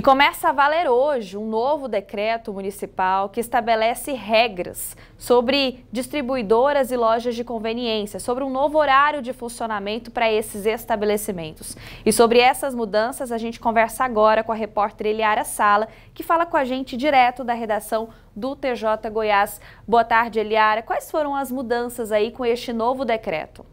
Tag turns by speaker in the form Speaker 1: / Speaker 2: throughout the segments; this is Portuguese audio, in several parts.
Speaker 1: E começa a valer hoje um novo decreto municipal que estabelece regras sobre distribuidoras e lojas de conveniência, sobre um novo horário de funcionamento para esses estabelecimentos. E sobre essas mudanças, a gente conversa agora com a repórter Eliara Sala, que fala com a gente direto da redação do TJ Goiás. Boa tarde, Eliara. Quais foram as mudanças aí com este novo decreto?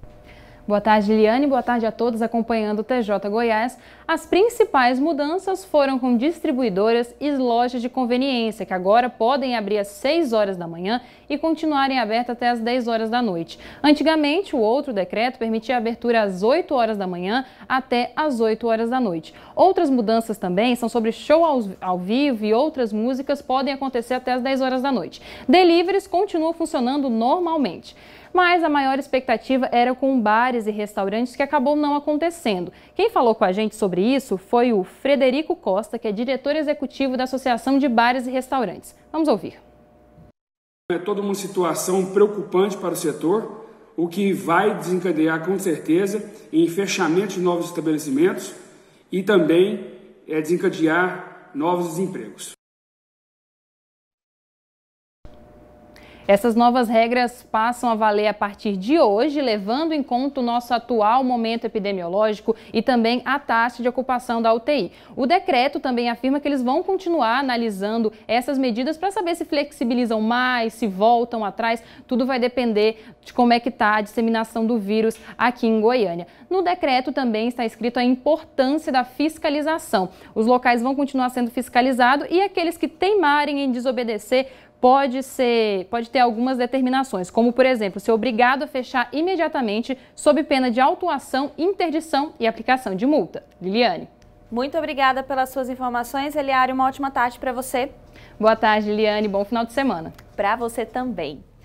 Speaker 2: Boa tarde, Liane. Boa tarde a todos acompanhando o TJ Goiás. As principais mudanças foram com distribuidoras e lojas de conveniência, que agora podem abrir às 6 horas da manhã e continuarem abertas até às 10 horas da noite. Antigamente, o outro decreto permitia a abertura às 8 horas da manhã até às 8 horas da noite. Outras mudanças também são sobre show ao, vivo e outras músicas podem acontecer até às 10 horas da noite. Deliveries continuam funcionando normalmente mas a maior expectativa era com bares e restaurantes, que acabou não acontecendo. Quem falou com a gente sobre isso foi o Frederico Costa, que é diretor executivo da Associação de Bares e Restaurantes. Vamos ouvir.
Speaker 1: É toda uma situação preocupante para o setor, o que vai desencadear com certeza em fechamento de novos estabelecimentos e também é, desencadear
Speaker 2: novos desempregos. Essas novas regras passam a valer a partir de hoje, levando em conta o nosso atual momento epidemiológico e também a taxa de ocupação da UTI. O decreto também afirma que eles vão continuar analisando essas medidas para saber se flexibilizam mais, se voltam atrás. Tudo vai depender de como é que está a disseminação do vírus aqui em Goiânia. No decreto também está escrito a importância da fiscalização. Os locais vão continuar sendo fiscalizados e aqueles que teimarem em desobedecer pode ser, pode ter algumas determinações, como por exemplo, ser obrigado a fechar imediatamente sob pena de autuação, interdição e aplicação de multa. Liliane. Muito obrigada pelas suas informações,
Speaker 1: Eliário. Uma ótima tarde para você. Boa tarde, Liliane. Bom final de semana. Para você também.